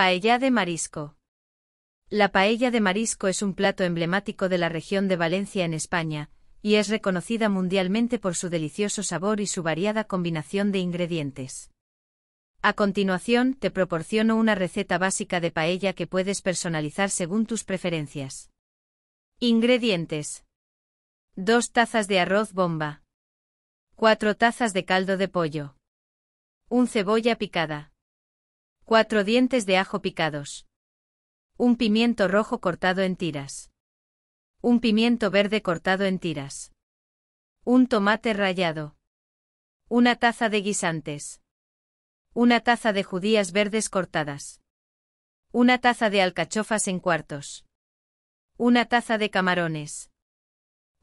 Paella de marisco. La paella de marisco es un plato emblemático de la región de Valencia en España, y es reconocida mundialmente por su delicioso sabor y su variada combinación de ingredientes. A continuación, te proporciono una receta básica de paella que puedes personalizar según tus preferencias. Ingredientes. 2 tazas de arroz bomba. 4 tazas de caldo de pollo. 1 cebolla picada cuatro dientes de ajo picados. Un pimiento rojo cortado en tiras. Un pimiento verde cortado en tiras. Un tomate rallado. Una taza de guisantes. Una taza de judías verdes cortadas. Una taza de alcachofas en cuartos. Una taza de camarones.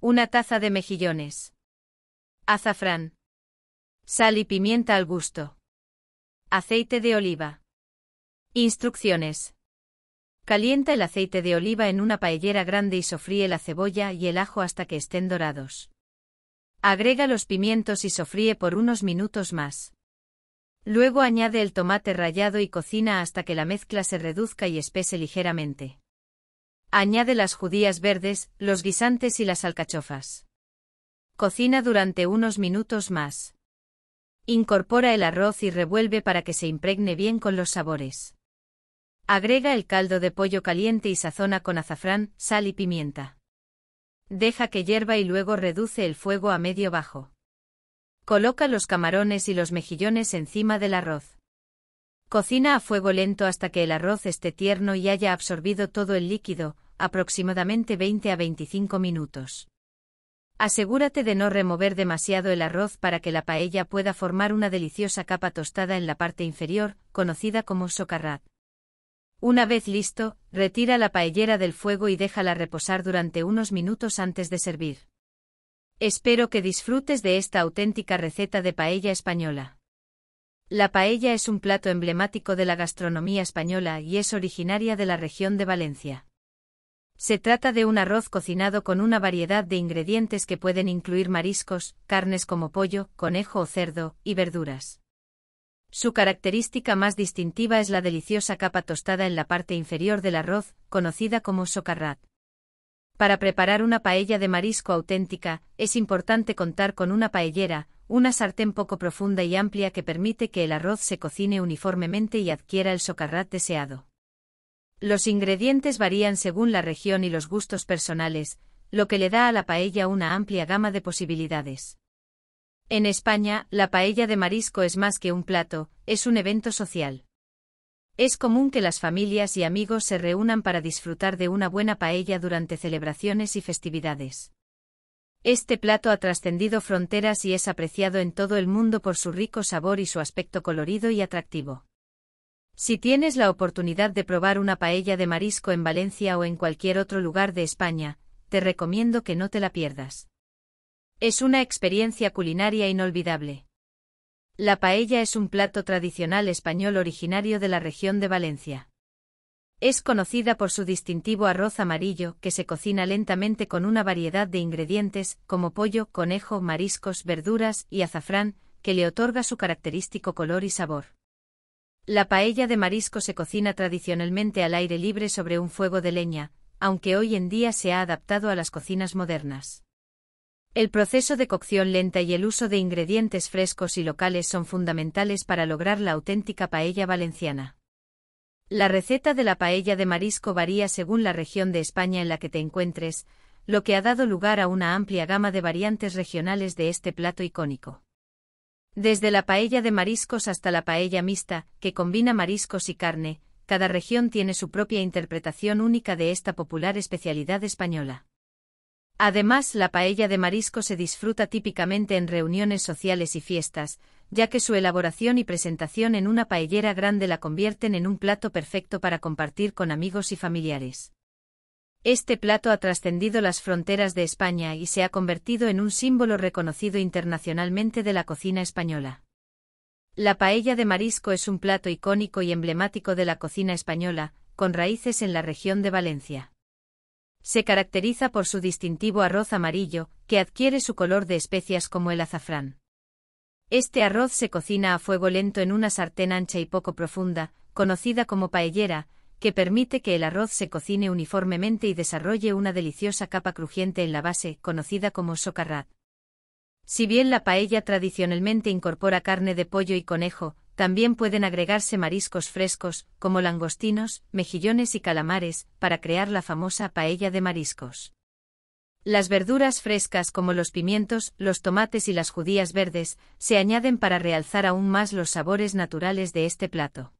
Una taza de mejillones. Azafrán. Sal y pimienta al gusto. Aceite de oliva. Instrucciones. Calienta el aceite de oliva en una paellera grande y sofríe la cebolla y el ajo hasta que estén dorados. Agrega los pimientos y sofríe por unos minutos más. Luego añade el tomate rallado y cocina hasta que la mezcla se reduzca y espese ligeramente. Añade las judías verdes, los guisantes y las alcachofas. Cocina durante unos minutos más. Incorpora el arroz y revuelve para que se impregne bien con los sabores. Agrega el caldo de pollo caliente y sazona con azafrán, sal y pimienta. Deja que hierva y luego reduce el fuego a medio bajo. Coloca los camarones y los mejillones encima del arroz. Cocina a fuego lento hasta que el arroz esté tierno y haya absorbido todo el líquido, aproximadamente 20 a 25 minutos. Asegúrate de no remover demasiado el arroz para que la paella pueda formar una deliciosa capa tostada en la parte inferior, conocida como socarrat. Una vez listo, retira la paellera del fuego y déjala reposar durante unos minutos antes de servir. Espero que disfrutes de esta auténtica receta de paella española. La paella es un plato emblemático de la gastronomía española y es originaria de la región de Valencia. Se trata de un arroz cocinado con una variedad de ingredientes que pueden incluir mariscos, carnes como pollo, conejo o cerdo, y verduras. Su característica más distintiva es la deliciosa capa tostada en la parte inferior del arroz, conocida como socarrat. Para preparar una paella de marisco auténtica, es importante contar con una paellera, una sartén poco profunda y amplia que permite que el arroz se cocine uniformemente y adquiera el socarrat deseado. Los ingredientes varían según la región y los gustos personales, lo que le da a la paella una amplia gama de posibilidades. En España, la paella de marisco es más que un plato, es un evento social. Es común que las familias y amigos se reúnan para disfrutar de una buena paella durante celebraciones y festividades. Este plato ha trascendido fronteras y es apreciado en todo el mundo por su rico sabor y su aspecto colorido y atractivo. Si tienes la oportunidad de probar una paella de marisco en Valencia o en cualquier otro lugar de España, te recomiendo que no te la pierdas. Es una experiencia culinaria inolvidable. La paella es un plato tradicional español originario de la región de Valencia. Es conocida por su distintivo arroz amarillo, que se cocina lentamente con una variedad de ingredientes, como pollo, conejo, mariscos, verduras y azafrán, que le otorga su característico color y sabor. La paella de marisco se cocina tradicionalmente al aire libre sobre un fuego de leña, aunque hoy en día se ha adaptado a las cocinas modernas. El proceso de cocción lenta y el uso de ingredientes frescos y locales son fundamentales para lograr la auténtica paella valenciana. La receta de la paella de marisco varía según la región de España en la que te encuentres, lo que ha dado lugar a una amplia gama de variantes regionales de este plato icónico. Desde la paella de mariscos hasta la paella mixta, que combina mariscos y carne, cada región tiene su propia interpretación única de esta popular especialidad española. Además, la paella de marisco se disfruta típicamente en reuniones sociales y fiestas, ya que su elaboración y presentación en una paellera grande la convierten en un plato perfecto para compartir con amigos y familiares. Este plato ha trascendido las fronteras de España y se ha convertido en un símbolo reconocido internacionalmente de la cocina española. La paella de marisco es un plato icónico y emblemático de la cocina española, con raíces en la región de Valencia se caracteriza por su distintivo arroz amarillo, que adquiere su color de especias como el azafrán. Este arroz se cocina a fuego lento en una sartén ancha y poco profunda, conocida como paellera, que permite que el arroz se cocine uniformemente y desarrolle una deliciosa capa crujiente en la base, conocida como socarrat. Si bien la paella tradicionalmente incorpora carne de pollo y conejo, también pueden agregarse mariscos frescos, como langostinos, mejillones y calamares, para crear la famosa paella de mariscos. Las verduras frescas como los pimientos, los tomates y las judías verdes se añaden para realzar aún más los sabores naturales de este plato.